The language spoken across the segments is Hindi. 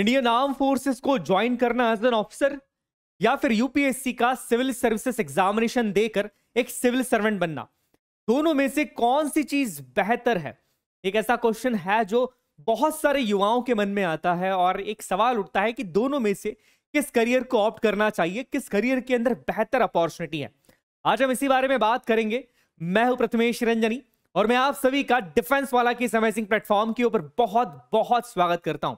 इंडियन आर्म फोर्सेस को ज्वाइन करना एज एन ऑफिसर या फिर यूपीएससी का सिविल सर्विसेज एग्जामिनेशन देकर एक सिविल सर्वेंट बनना दोनों में से कौन सी चीज बेहतर है एक ऐसा क्वेश्चन है जो बहुत सारे युवाओं के मन में आता है और एक सवाल उठता है कि दोनों में से किस करियर को ऑप्ट करना चाहिए किस करियर के अंदर बेहतर अपॉर्चुनिटी है आज हम इसी बारे में बात करेंगे मैं हूं प्रथमेश रंजनी और मैं आप सभी का डिफेंस वाला की सिंह प्लेटफॉर्म के ऊपर बहुत बहुत स्वागत करता हूं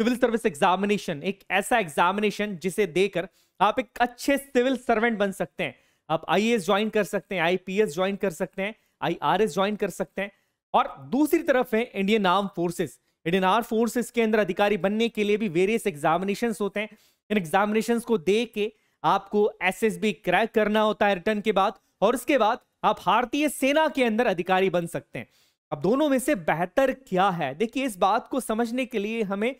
सिविल सर्विस एग्जामिनेशन एक ऐसा एग्जामिनेशन जिसे देकर आप एक अच्छे सिविल सर्वेंट बन सकते हैं आप आई ज्वाइन कर सकते हैं आई ज्वाइन कर सकते हैं आई ज्वाइन कर सकते हैं और दूसरी तरफ है Indian arm forces Indian arm forces के अंदर अधिकारी बनने के लिए भी वेरियस एग्जामिनेशन होते हैं इन एग्जामिनेशन को दे के आपको बी क्रैक करना होता है रिटर्न के बाद और उसके बाद आप भारतीय सेना के अंदर अधिकारी बन सकते हैं अब दोनों में से बेहतर क्या है देखिए इस बात को समझने के लिए हमें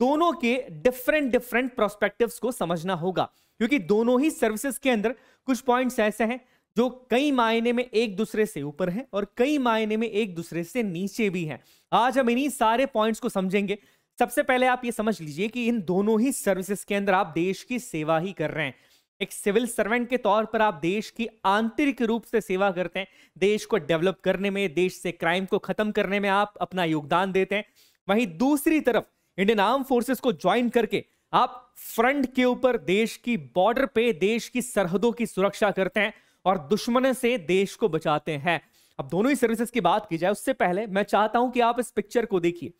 दोनों के डिफरेंट डिफरेंट प्रोस्पेक्टिव को समझना होगा क्योंकि दोनों ही सर्विसेज के अंदर कुछ पॉइंट्स ऐसे हैं जो कई मायने में एक दूसरे से ऊपर है और कई मायने में एक दूसरे से नीचे भी हैं आज हम इन्हीं सारे पॉइंट्स को समझेंगे सबसे पहले आप ये समझ लीजिए कि इन दोनों ही सर्विसेज के अंदर आप देश की सेवा ही कर रहे हैं एक सिविल सर्वेंट के तौर पर आप देश की आंतरिक रूप से सेवा करते हैं देश को डेवलप करने में देश से क्राइम को खत्म करने में आप अपना योगदान देते हैं वहीं दूसरी तरफ इंडियन आर्म फोर्सेस को ज्वाइन करके आप फ्रंट के ऊपर देश की बॉर्डर पे देश की सरहदों की सुरक्षा करते हैं और दुश्मन से देश को बचाते हैं अब दोनों ही सर्विसेज की बात की जाए उससे पहले मैं चाहता हूं कि आप इस पिक्चर को देखिए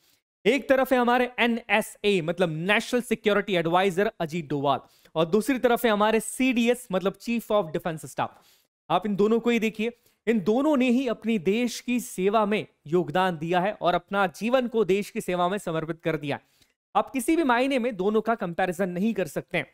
एक तरफ है हमारे एनएसए मतलब national security adviser Ajit Doval और दूसरी तरफ है हमारे सीडीएस मतलब चीफ ऑफ डिफेंस स्टाफ आप इन दोनों को ही देखिए इन दोनों ने ही अपनी देश की सेवा में योगदान दिया है और अपना जीवन को देश की सेवा में समर्पित कर दिया आप किसी भी मायने में दोनों का कंपैरिजन नहीं कर सकते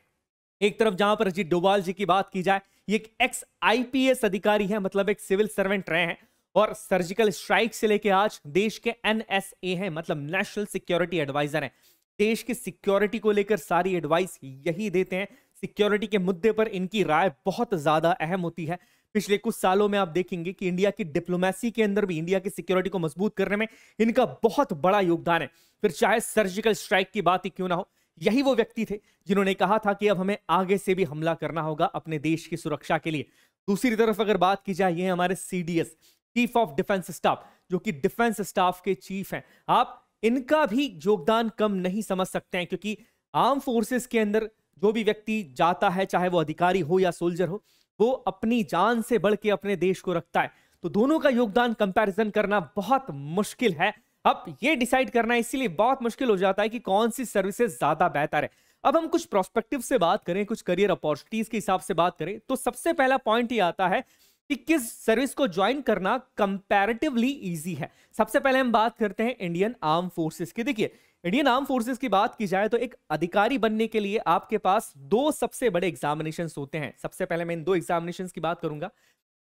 एक तरफ जहां पर अजीत डोभाल जी की बात की जाए ये एक एक्स आईपीएस अधिकारी है मतलब एक सिविल सर्वेंट रहे हैं और सर्जिकल स्ट्राइक से लेके आज देश के एनएसए हैं मतलब नेशनल सिक्योरिटी एडवाइजर हैं देश की सिक्योरिटी को लेकर सारी एडवाइस यही देते हैं सिक्योरिटी के मुद्दे पर इनकी राय बहुत ज्यादा अहम होती है पिछले कुछ सालों में आप देखेंगे कि इंडिया की डिप्लोमेसी के अंदर भी इंडिया की सिक्योरिटी को मजबूत करने में इनका बहुत बड़ा योगदान है फिर चाहे सर्जिकल स्ट्राइक की बात ही क्यों ना हो यही वो व्यक्ति थे जिन्होंने कहा था कि अब हमें आगे से भी हमला करना होगा अपने देश की सुरक्षा के लिए दूसरी तरफ अगर बात की जाए ये हमारे CDS chief of defence staff जो कि डिफेंस स्टाफ के चीफ हैं आप इनका भी योगदान कम नहीं समझ सकते हैं क्योंकि आर्म फोर्सेस के अंदर जो भी व्यक्ति जाता है चाहे वो अधिकारी हो या सोल्जर हो वो अपनी जान से बढ़ के अपने देश को रखता है तो दोनों का योगदान कंपैरिजन करना बहुत मुश्किल है अब ये डिसाइड करना इसीलिए बहुत मुश्किल हो जाता है कि कौन सी सर्विसेज ज्यादा बेहतर है अब हम कुछ प्रोस्पेक्टिव से बात करें कुछ करियर अपॉर्चुनिटीज के हिसाब से बात करें तो सबसे पहला पॉइंट ये आता है कि किस सर्विस को ज्वाइन करना कंपैरेटिवली इजी है सबसे पहले हम बात करते हैं इंडियन आर्म फोर्सेस की देखिए इंडियन आर्म फोर्सेस की बात की जाए तो एक अधिकारी बनने के लिए आपके पास दो सबसे बड़े एग्जामिनेशन होते हैं सबसे पहले मैं इन दो एग्जामिनेशन की बात करूंगा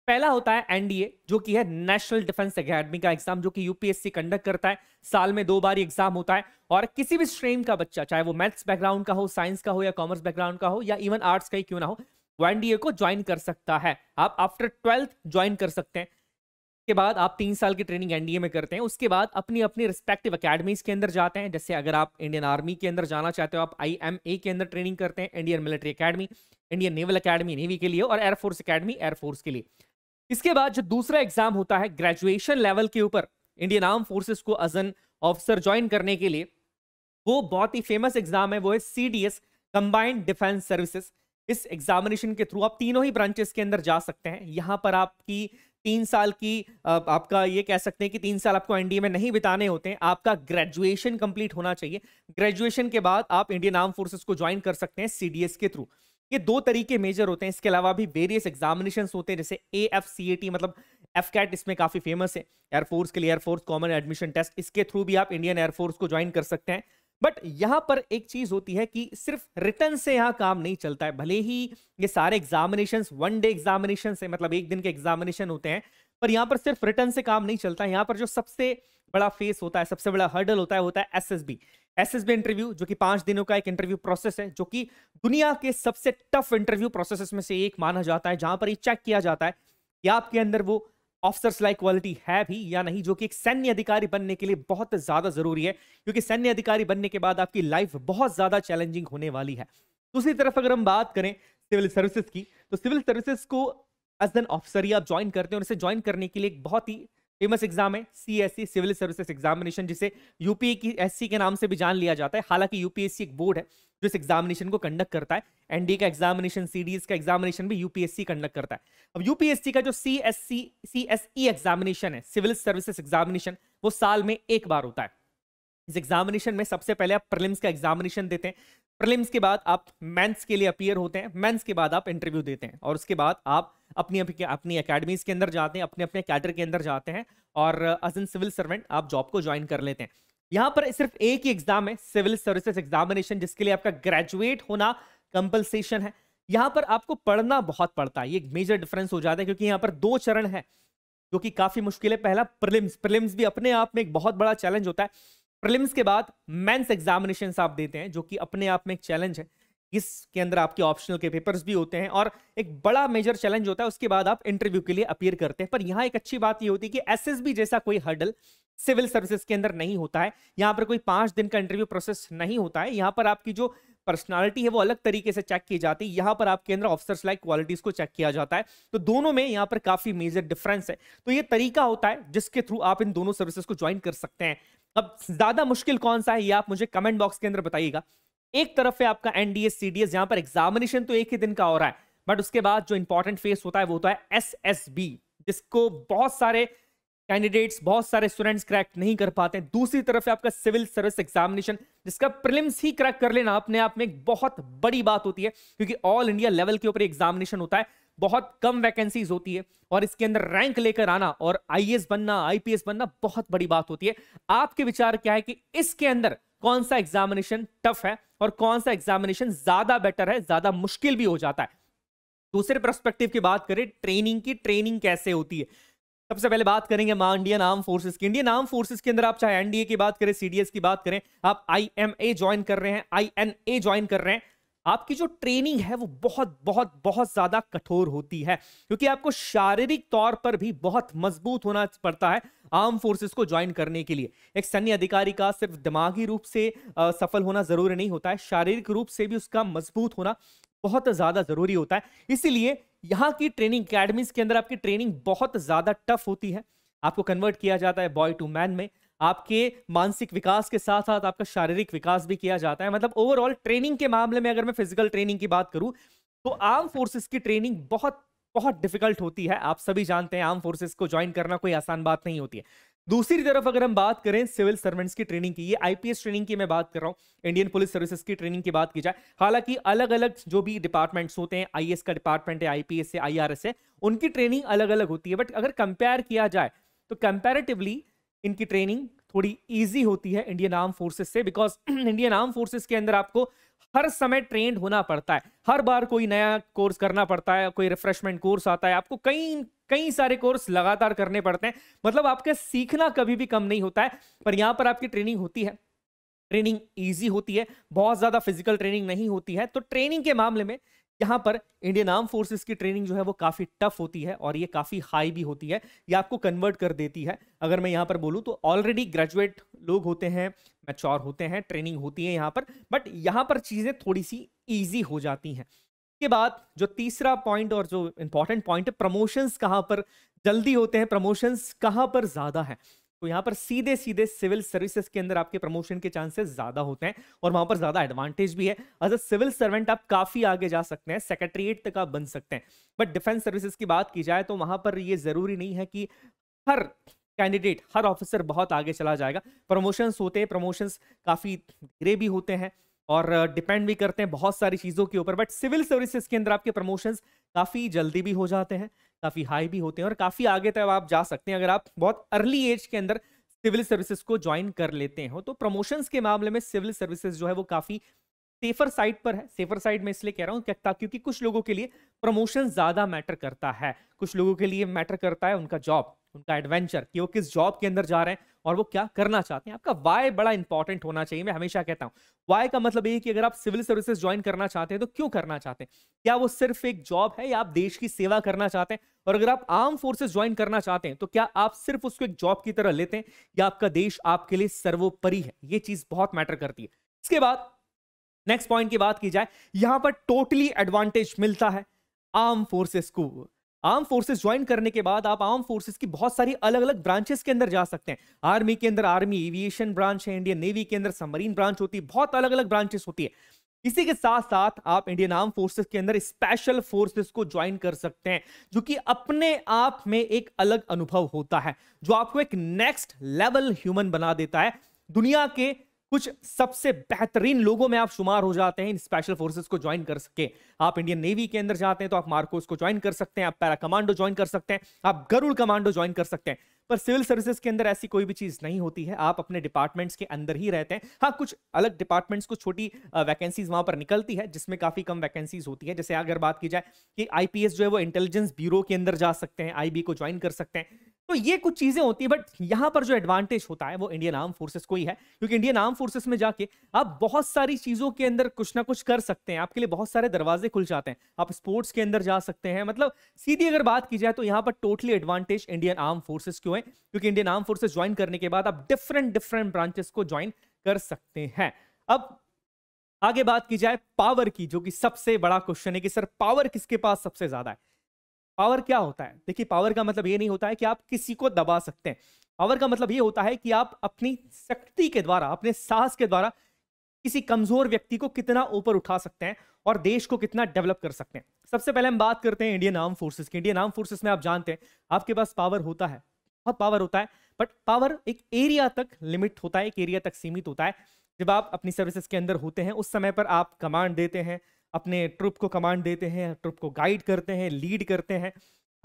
पहला होता है एनडीए जो कि है नेशनल डिफेंस एकेडमी का एग्जाम जो कि यूपीएससी कंडक्ट करता है साल में दो बार एग्जाम होता है और किसी भी स्ट्रीम का बच्चा चाहे वो मैथ्स बैकग्राउंड का हो साइंस का हो या कॉमर्स बैकग्राउंड का हो या इवन आर्ट्स का ही क्यों ना हो वो एनडीए को ज्वाइन कर सकता है आप आफ्टर ट्वेल्थ ज्वाइन कर सकते हैं उसके बाद आप तीन साल की ट्रेनिंग एनडीए में करते हैं उसके बाद अपनी अपनी रिस्पेक्टिव अकेडमीज के अंदर जाते हैं जैसे अगर आप इंडियन आर्मी के अंदर जाना चाहते हो आप आई के अंदर ट्रेनिंग करते हैं Indian military academy Indian naval academy navy के लिए और एयरफोर्स अकेडमी एयरफोर्स के लिए इसके बाद जो दूसरा एग्जाम होता है ग्रेजुएशन लेवल के ऊपर इंडियन आर्म फोर्सेस को एज एन ऑफिसर ज्वाइन करने के लिए वो बहुत ही फेमस एग्जाम है वो है C D S combined defence services इस एग्जामिनेशन के थ्रू आप तीनों ही ब्रांचेस के अंदर जा सकते हैं यहाँ पर आपकी तीन साल की आपका ये कह सकते हैं कि तीन साल आपको एनडीए में नहीं बिताने होते हैं आपका ग्रेजुएशन कंप्लीट होना चाहिए ग्रेजुएशन के बाद आप इंडियन आर्म फोर्सेस को ज्वाइन कर सकते हैं सीडीएस के थ्रू ये दो तरीके मेजर होते हैं इसके अलावा भी वेरियस एग्जामिनेशन होते हैं जैसे A F C A T मतलब एफ कैट इसमें काफी फेमस है एयरफोर्स के लिए एयरफोर्स कॉमन एडमिशन टेस्ट इसके थ्रू भी आप इंडियन एयरफोर्स को ज्वाइन कर सकते हैं बट यहां पर एक चीज होती है कि सिर्फ रिटर्न से यहां काम नहीं चलता है भले ही ये सारे एग्जामिनेशन वन डे एग्जामिनेशन है मतलब एक दिन के एग्जामिनेशन होते हैं पर यहां पर सिर्फ रिटर्न से काम नहीं चलता है यहां पर जो सबसे बड़ा फेस होता है सबसे बड़ा हर्डल होता है होता है एसएसबी एसएसबी इंटरव्यू जो कि पांच दिनों का एक इंटरव्यू प्रोसेस है जो कि दुनिया के सबसे टफ इंटरव्यू प्रोसेस में से एक माना जाता है जहां पर ये चेक किया जाता है कि आपके अंदर वो ऑफिसर्स लाइक क्वालिटी है भी या नहीं जो कि एक सैन्य अधिकारी बनने के लिए बहुत ज्यादा जरूरी है क्योंकि सैन्य अधिकारी बनने के बाद आपकी लाइफ बहुत ज्यादा चैलेंजिंग होने वाली है दूसरी तरफ अगर हम बात करें सिविल सर्विसेज की तो सिविल सर्विसेज को एज एन ऑफिसर ही आप ज्वाइन करते हैं और इसे ज्वाइन करने के लिए एक बहुत ही फेमस एग्जाम है C S C civil services examination जिसे यूपीए की सी के नाम से भी जान लिया जाता है हालांकि यूपीएससी एक बोर्ड है जो इस एग्जामिनेशन को कंडक्ट करता है एनडी का एग्जामिनेशन सीडीएस का एग्जामिनेशन भी यूपीएससी कंडक्ट करता है अब यूपीएससी का जो C S C C S E examination है सिविल सर्विसेज एग्जामिनेशन वो साल में एक बार होता है इस एग्जामिनेशन में सबसे पहले आप प्रिलिम्स का एग्जामिनेशन देते हैं प्रिलिम्स के बाद आप मेंस के लिए अपियर होते हैं मेंस के बाद आप इंटरव्यू देते हैं और उसके बाद आप अपनी अपनी अकेडमीज के अंदर जाते हैं अपने अपने कैडर के अंदर जाते हैं और एज एन सिविल सर्वेंट आप जॉब को ज्वाइन कर लेते हैं यहां पर सिर्फ एक ही एग्जाम है सिविल सर्विसेज एग्जामिनेशन जिसके लिए आपका ग्रेजुएट होना कंपल्सेशन है यहां पर आपको पढ़ना बहुत पड़ता है ये एक मेजर डिफरेंस हो जाता है क्योंकि यहां पर दो चरण है जो कि काफी मुश्किल है पहला प्रिलिम्स प्रिलिम्स भी अपने आप में एक बहुत बड़ा चैलेंज होता है प्रिलिम्स के बाद मेंस एग्जामिनेशन आप देते हैं जो कि अपने आप में एक चैलेंज है इसके अंदर आपके ऑप्शनल के पेपर्स भी होते हैं और एक बड़ा मेजर चैलेंज होता है उसके बाद आप इंटरव्यू के लिए अपीयर करते हैं पर यहाँ एक अच्छी बात ये होती है कि एसएसबी जैसा कोई हर्डल सिविल सर्विसेज के अंदर नहीं होता है यहाँ पर कोई पाँच दिन का इंटरव्यू प्रोसेस नहीं होता है यहाँ पर आपकी जो पर्सनालिटी है वो अलग तरीके से चेक की जाती है यहाँ पर आपके अंदर ऑफिसर्स लाइक क्वालिटीज को चेक किया जाता है तो दोनों में यहाँ पर काफी मेजर डिफरेंस है तो ये तरीका होता है जिसके थ्रू आप इन दोनों सर्विसेज को ज्वाइन कर सकते हैं अब ज्यादा मुश्किल कौन सा है ये आप मुझे कमेंट बॉक्स के अंदर बताइएगा एक तरफ है आपका एनडीएस सीडीएस जहां पर एग्जामिनेशन तो एक ही दिन का हो रहा है बट उसके बाद जो इंपॉर्टेंट फेस होता है वो होता है एस जिसको बहुत सारे कैंडिडेट्स बहुत सारे स्टूडेंट्स क्रैक नहीं कर पाते हैं दूसरी तरफ है आपका सिविल सर्विस एग्जामिनेशन जिसका प्रिलिम्स ही क्रैक कर लेना अपने आप में एक बहुत बड़ी बात होती है क्योंकि ऑल इंडिया लेवल के ऊपर एग्जामिनेशन होता है बहुत कम वैकेंसीज होती है और इसके अंदर रैंक लेकर आना और आईएएस बनना आईपीएस बनना बहुत बड़ी बात होती है आपके विचार क्या है कि इसके अंदर कौन सा एग्जामिनेशन टफ है और कौन सा एग्जामिनेशन ज्यादा बेटर है ज्यादा मुश्किल भी हो जाता है दूसरे तो परस्पेक्टिव की बात करें ट्रेनिंग की ट्रेनिंग कैसे होती है सबसे पहले बात करेंगे मां इंडियन आर्म फोर्सेस की इंडियन आर्म फोर्सेस के अंदर आप चाहे एनडीए की बात करें सीडीएस की बात करें आप आईएमए ज्वाइन कर रहे हैं आईएनए ज्वाइन कर रहे हैं आपकी जो ट्रेनिंग है वो बहुत बहुत बहुत ज्यादा कठोर होती है क्योंकि आपको शारीरिक तौर पर भी बहुत मजबूत होना पड़ता है आर्म फोर्सेस को ज्वाइन करने के लिए एक सैन्य अधिकारी का सिर्फ दिमागी रूप से आ, सफल होना जरूरी नहीं होता है शारीरिक रूप से भी उसका मजबूत होना बहुत ज्यादा जरूरी होता है इसीलिए यहाँ की ट्रेनिंग अकेडमीज के अंदर आपकी ट्रेनिंग बहुत ज्यादा टफ होती है आपको कन्वर्ट किया जाता है बॉय टू मैन में आपके मानसिक विकास के साथ साथ आपका शारीरिक विकास भी किया जाता है मतलब ओवरऑल ट्रेनिंग के मामले में अगर मैं फिजिकल ट्रेनिंग की बात करूं तो आर्म फोर्सेस की ट्रेनिंग बहुत बहुत डिफिकल्ट होती है आप सभी जानते हैं आर्म फोर्सेस को ज्वाइन करना कोई आसान बात नहीं होती है दूसरी तरफ अगर हम बात करें सिविल सर्वेंट्स की ट्रेनिंग की ये आईपीएस ट्रेनिंग की मैं बात कर रहा हूँ इंडियन पुलिस सर्विसेज की ट्रेनिंग की बात की जाए हालांकि अलग अलग जो भी डिपार्टमेंट्स होते हैं आईएएस का डिपार्टमेंट है आईपीएस है आईआरएस है उनकी ट्रेनिंग अलग अलग होती है बट अगर कंपेयर किया जाए तो कंपेरेटिवली इनकी ट्रेनिंग थोड़ी ईजी होती है इंडियन आर्म फोर्सेस से बिकॉज इंडियन आर्म फोर्सेस के अंदर आपको हर समय ट्रेंड होना पड़ता है हर बार कोई नया कोर्स करना पड़ता है कोई रिफ्रेशमेंट कोर्स आता है आपको कई कई सारे कोर्स लगातार करने पड़ते हैं मतलब आपका सीखना कभी भी कम नहीं होता है पर यहां पर आपकी ट्रेनिंग होती है ट्रेनिंग ईजी होती है बहुत ज़्यादा फिजिकल ट्रेनिंग नहीं होती है तो ट्रेनिंग के मामले में यहाँ पर इंडियन आर्म फोर्सेस की ट्रेनिंग जो है वो काफ़ी टफ होती है और ये काफ़ी हाई भी होती है ये आपको कन्वर्ट कर देती है अगर मैं यहाँ पर बोलूँ तो ऑलरेडी ग्रेजुएट लोग होते हैं मैच्योर होते हैं ट्रेनिंग होती है यहाँ पर बट यहाँ पर चीज़ें थोड़ी सी ईजी हो जाती हैं के बाद जो तीसरा पॉइंट और जो इंपॉर्टेंट पॉइंट है प्रमोशंस कहाँ पर जल्दी होते हैं प्रमोशंस कहाँ पर ज़्यादा है तो यहां पर सीधे सीधे सिविल सर्विसेज के अंदर आपके प्रमोशन के चांसेस ज्यादा होते हैं और वहां पर ज्यादा एडवांटेज भी है एज अ सिविल सर्वेंट आप काफी आगे जा सकते हैं सेक्रेटरीट तक आप बन सकते हैं बट डिफेंस सर्विसेज की बात की जाए तो वहां पर ये जरूरी नहीं है कि हर कैंडिडेट हर ऑफिसर बहुत आगे चला जाएगा प्रमोशंस होते हैं प्रमोशंस काफ़ी धीरे भी होते हैं और डिपेंड भी करते हैं बहुत सारी चीज़ों के ऊपर बट सिविल सर्विसेज के अंदर आपके प्रमोशंस काफ़ी जल्दी भी हो जाते हैं काफ़ी हाई भी होते हैं और काफ़ी आगे तक आप जा सकते हैं अगर आप बहुत अर्ली एज के अंदर सिविल सर्विसेज को ज्वाइन कर लेते हो तो प्रमोशंस के मामले में सिविल सर्विसेज जो है वो काफ़ी सेफर साइड पर है सेफर साइड में इसलिए कह रहा हूँ क्योंकि कुछ लोगों के लिए प्रमोशन ज़्यादा मैटर करता है कुछ लोगों के लिए मैटर करता है उनका जॉब उनका एडवेंचर कि वो किस जॉब के अंदर जा रहे हैं और वो क्या करना चाहते हैं आपका वाई बड़ा इंपॉर्टेंट होना चाहिए मैं हमेशा कहता हूँ वाई का मतलब ये कि अगर आप सिविल सर्विसेज ज्वाइन करना चाहते हैं तो क्यों करना चाहते हैं क्या वो सिर्फ एक जॉब है या आप देश की सेवा करना चाहते हैं और अगर आप आर्म फोर्सेज ज्वाइन करना चाहते हैं तो क्या आप सिर्फ उसको एक जॉब की तरह लेते हैं या आपका देश आपके लिए सर्वोपरि है ये चीज बहुत मैटर करती है इसके बाद नेक्स्ट पॉइंट की बात की जाए यहां पर टोटली एडवांटेज मिलता है आर्म फोर्सेस को आर्म फोर्सेस ज्वाइन करने के बाद आप आर्म फोर्सेस की बहुत सारी अलग अलग ब्रांचेस के अंदर जा सकते हैं आर्मी के अंदर आर्मी एविएशन ब्रांच है इंडियन नेवी के अंदर सबमरीन ब्रांच होती है बहुत अलग अलग ब्रांचेस होती है इसी के साथ साथ आप इंडियन आर्म फोर्सेस के अंदर स्पेशल फोर्सेस को ज्वाइन कर सकते हैं जो कि अपने आप में एक अलग अनुभव होता है जो आपको एक नेक्स्ट लेवल ह्यूमन बना देता है दुनिया के कुछ सबसे बेहतरीन लोगों में आप शुमार हो जाते हैं इन स्पेशल फोर्सेस को ज्वाइन कर सके आप इंडियन नेवी के अंदर जाते हैं तो आप मार्कोस को ज्वाइन कर सकते हैं आप पैरा कमांडो ज्वाइन कर सकते हैं आप गरुड़ कमांडो ज्वाइन कर सकते हैं पर सिविल सर्विसेज के अंदर ऐसी कोई भी चीज नहीं होती है आप अपने डिपार्टमेंट्स के अंदर ही रहते हैं हाँ कुछ अलग डिपार्टमेंट्स को छोटी वैकेंसीज वहां पर निकलती है जिसमें काफी कम वैकेंसीज होती है जैसे अगर बात की जाए कि आईपीएस जो है वो इंटेलिजेंस ब्यूरो के अंदर जा सकते हैं आईबी को ज्वाइन कर सकते हैं तो ये कुछ चीजें होती है बट यहां पर जो एडवांटेज होता है वो इंडियन आर्म फोर्सेस को ही है क्योंकि इंडियन आर्म फोर्सेस में जाके आप बहुत सारी चीजों के अंदर कुछ ना कुछ कर सकते हैं आपके लिए बहुत सारे दरवाजे खुल जाते हैं आप स्पोर्ट्स के अंदर जा सकते हैं मतलब सीधी अगर बात की जाए तो यहां पर totally advantage Indian arm forces क्यों है क्योंकि इंडियन आर्म फोर्सेज ज्वाइन करने के बाद आप डिफरेंट डिफरेंट ब्रांचेस को ज्वाइन कर सकते हैं अब आगे बात की जाए पावर की जो कि सबसे बड़ा क्वेश्चन है कि सर पावर किसके पास सबसे ज्यादा है पावर क्या होता है देखिए पावर का मतलब ये नहीं होता है कि आप किसी को दबा सकते हैं पावर का मतलब ये होता है कि आप अपनी शक्ति के द्वारा अपने साहस के द्वारा किसी कमजोर व्यक्ति को कितना ऊपर उठा सकते हैं और देश को कितना डेवलप कर सकते हैं सबसे पहले हम बात करते हैं इंडियन आर्म फोर्सेस की इंडियन आर्म फोर्सेस में आप जानते हैं आपके पास पावर होता है बहुत पावर होता है बट पावर एक एरिया तक लिमिट होता है एक एरिया तक सीमित होता है जब आप अपनी सर्विसेज के अंदर होते हैं उस समय पर आप कमांड देते हैं अपने ट्रुप को कमांड देते हैं ट्रुप को गाइड करते हैं लीड करते हैं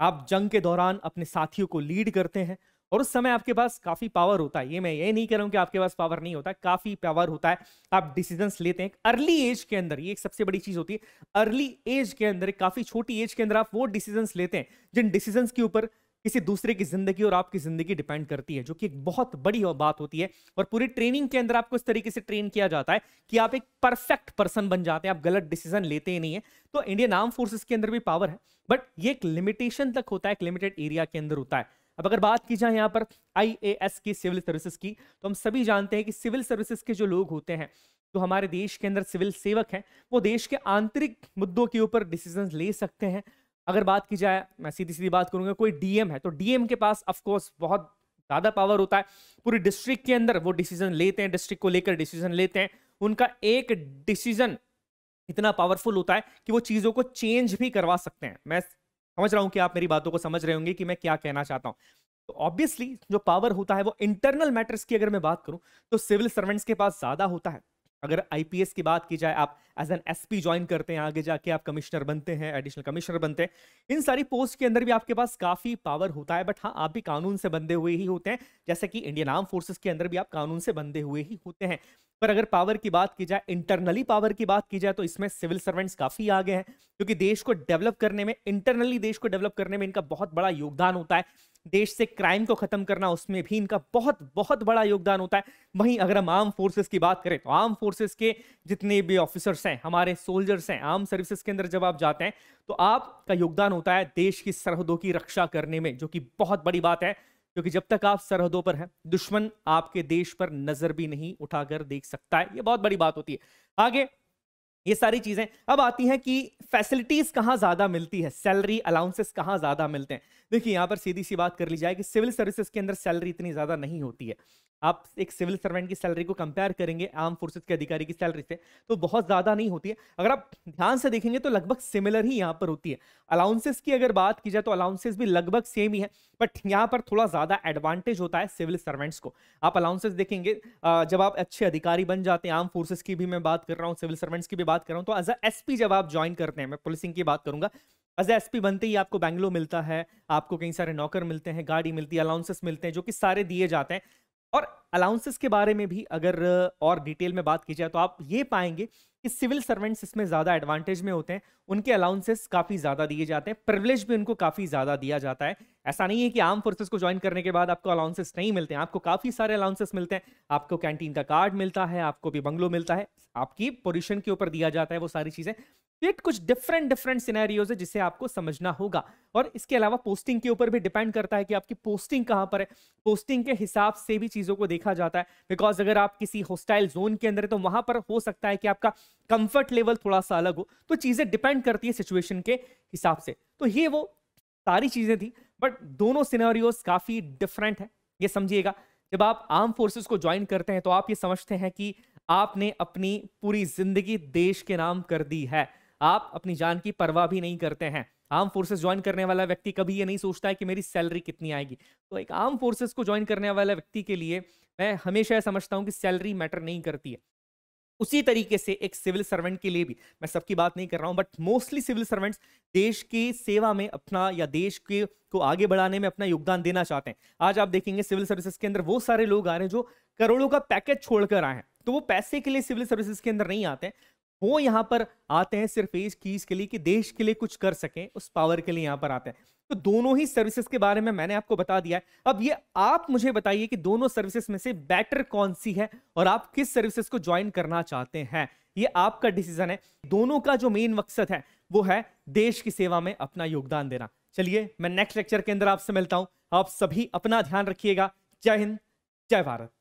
आप जंग के दौरान अपने साथियों को लीड करते हैं और उस समय आपके पास काफ़ी पावर होता है ये मैं ये नहीं कह रहा हूँ कि आपके पास पावर नहीं होता काफ़ी पावर होता है आप डिसीजंस लेते हैं अर्ली एज के अंदर ये एक सबसे बड़ी चीज़ होती है अर्ली एज के अंदर काफ़ी छोटी एज के अंदर आप वो डिसीजंस लेते हैं जिन डिसीजंस के ऊपर किसी दूसरे की जिंदगी और आपकी जिंदगी डिपेंड करती है जो कि एक बहुत बड़ी बात होती है और पूरी ट्रेनिंग के अंदर आपको इस तरीके से ट्रेन किया जाता है कि आप एक परफेक्ट पर्सन बन जाते हैं आप गलत डिसीजन लेते ही नहीं है तो इंडियन आर्म फोर्सेस के अंदर भी पावर है बट ये एक लिमिटेशन तक होता है एक लिमिटेड एरिया के अंदर होता है अब अगर बात की जाए यहाँ पर आई की सिविल सर्विसेज की तो हम सभी जानते हैं कि सिविल सर्विसेज के जो लोग होते हैं जो हमारे देश के अंदर सिविल सेवक हैं वो देश के आंतरिक मुद्दों के ऊपर डिसीजन ले सकते हैं अगर बात की जाए मैं सीधी सीधी बात करूंगा कोई डीएम है तो डीएम के पास ऑफकोर्स बहुत ज़्यादा पावर होता है पूरी डिस्ट्रिक्ट के अंदर वो डिसीजन लेते हैं डिस्ट्रिक्ट को लेकर डिसीजन लेते हैं उनका एक डिसीजन इतना पावरफुल होता है कि वो चीज़ों को चेंज भी करवा सकते हैं मैं समझ रहा हूं कि आप मेरी बातों को समझ रहे होंगे कि मैं क्या कहना चाहता हूं तो ऑब्वियसली जो पावर होता है वो इंटरनल मैटर्स की अगर मैं बात करूं तो सिविल सर्वेंट्स के पास ज़्यादा होता है अगर आईपीएस की बात की जाए आप एज एन एसपी ज्वाइन करते हैं आगे जाके आप कमिश्नर बनते हैं एडिशनल कमिश्नर बनते हैं इन सारी पोस्ट के अंदर भी आपके पास काफी पावर होता है बट हाँ आप भी कानून से बंधे हुए ही होते हैं जैसे कि इंडियन आर्म फोर्सेस के अंदर भी आप कानून से बंधे हुए ही होते हैं पर अगर पावर की बात की जाए इंटरनली पावर की बात की जाए तो इसमें सिविल सर्वेंट्स काफी आगे हैं क्योंकि देश को डेवलप करने में इंटरनली देश को डेवलप करने में इनका बहुत बड़ा योगदान होता है देश से क्राइम को खत्म करना उसमें भी इनका बहुत बहुत बड़ा योगदान होता है वहीं अगर हम आर्म फोर्सेस की बात करें तो आर्म फोर्सेस के जितने भी ऑफिसर्स हैं हमारे सोल्जर्स हैं आर्म सर्विसेज के अंदर जब आप जाते हैं तो आपका योगदान होता है देश की सरहदों की रक्षा करने में जो कि बहुत बड़ी बात है क्योंकि जब तक आप सरहदों पर हैं दुश्मन आपके देश पर नजर भी नहीं उठाकर देख सकता है यह बहुत बड़ी बात होती है आगे ये सारी चीज़ें अब आती हैं कि फैसिलिटीज़ कहाँ ज़्यादा मिलती है सैलरी अलाउंसेस कहाँ ज़्यादा मिलते हैं देखिए यहाँ पर सीधी सी बात कर ली जाए कि सिविल सर्विसेज के अंदर सैलरी इतनी ज़्यादा नहीं होती है आप एक सिविल सर्वेंट की सैलरी को कंपेयर करेंगे आर्म फोर्सेज के अधिकारी की सैलरी से तो बहुत ज़्यादा नहीं होती है अगर आप ध्यान से देखेंगे तो लगभग सिमिलर ही यहाँ पर होती है अलाउंसेस की अगर बात की जाए तो अलाउंसेस भी लगभग सेम ही है बट यहाँ पर थोड़ा ज़्यादा एडवांटेज होता है सिविल सर्वेंट्स को आप अलाउंसेस देखेंगे जब आप अच्छे अधिकारी बन जाते हैं आर्म फोर्सेज की भी मैं बात कर रहा हूँ सिविल सर्वेंट्स की भी बात कर रहा हूँ तो एज अ एस जब आप ज्वाइन करते हैं मैं पुलिसिंग की बात करूंगा एज एस पी बनते ही आपको बैंगलोर मिलता है आपको कई सारे नौकर मिलते हैं गाड़ी मिलती है अलाउंसेस मिलते हैं जो कि सारे दिए जाते हैं और अलाउंसेस के बारे में भी अगर और डिटेल में बात की जाए तो आप ये पाएंगे कि सिविल सर्वेंट्स इसमें ज़्यादा एडवांटेज में होते हैं उनके अलाउंसेस काफ़ी ज़्यादा दिए जाते हैं प्रिवलेज भी उनको काफ़ी ज़्यादा दिया जाता है ऐसा नहीं है कि आर्म फोर्सेस को ज्वाइन करने के बाद आपको अलाउंसेस नहीं मिलते हैं आपको काफ़ी सारे अलाउंसेस मिलते हैं आपको कैंटीन का कार्ड मिलता है आपको भी बंगलो मिलता है आपकी पोजिशन के ऊपर दिया जाता है वो सारी चीज़ें ये कुछ डिफरेंट डिफरेंट सिनेरियोज है जिसे आपको समझना होगा और इसके अलावा पोस्टिंग के ऊपर भी डिपेंड करता है कि आपकी पोस्टिंग कहाँ पर है पोस्टिंग के हिसाब से भी चीज़ों को देखा जाता है बिकॉज अगर आप किसी होस्टाइल जोन के अंदर है तो वहां पर हो सकता है कि आपका कंफर्ट लेवल थोड़ा सा अलग हो तो चीज़ें डिपेंड करती है सिचुएशन के हिसाब से तो ये वो सारी चीज़ें थी बट दोनों सिनेरियोज काफ़ी डिफरेंट है ये समझिएगा जब आप आर्म फोर्सेस को ज्वाइन करते हैं तो आप ये समझते हैं कि आपने अपनी पूरी जिंदगी देश के नाम कर दी है आप अपनी जान की परवाह भी नहीं करते हैं आर्म फोर्सेस ज्वाइन करने वाला व्यक्ति कभी ये नहीं सोचता है कि मेरी सैलरी कितनी आएगी तो एक आर्म फोर्सेस को ज्वाइन करने वाला व्यक्ति के लिए मैं हमेशा यह समझता हूँ कि सैलरी मैटर नहीं करती है उसी तरीके से एक सिविल सर्वेंट के लिए भी मैं सबकी बात नहीं कर रहा हूँ बट मोस्टली सिविल सर्वेंट्स देश की सेवा में अपना या देश के को आगे बढ़ाने में अपना योगदान देना चाहते हैं आज आप देखेंगे सिविल सर्विसेज के अंदर वो सारे लोग आ रहे हैं जो करोड़ों का पैकेज छोड़कर आए हैं तो वो पैसे के लिए सिविल सर्विसेज के अंदर नहीं आते वो यहाँ पर आते हैं सिर्फ इस चीज के लिए कि देश के लिए कुछ कर सकें उस पावर के लिए यहाँ पर आते हैं तो दोनों ही सर्विसेज के बारे में मैंने आपको बता दिया है अब ये आप मुझे बताइए कि दोनों सर्विसेज में से बेटर कौन सी है और आप किस सर्विसेज को ज्वाइन करना चाहते हैं ये आपका डिसीजन है दोनों का जो मेन मकसद है वो है देश की सेवा में अपना योगदान देना चलिए मैं नेक्स्ट लेक्चर के अंदर आपसे मिलता हूं आप सभी अपना ध्यान रखिएगा जय हिंद जय भारत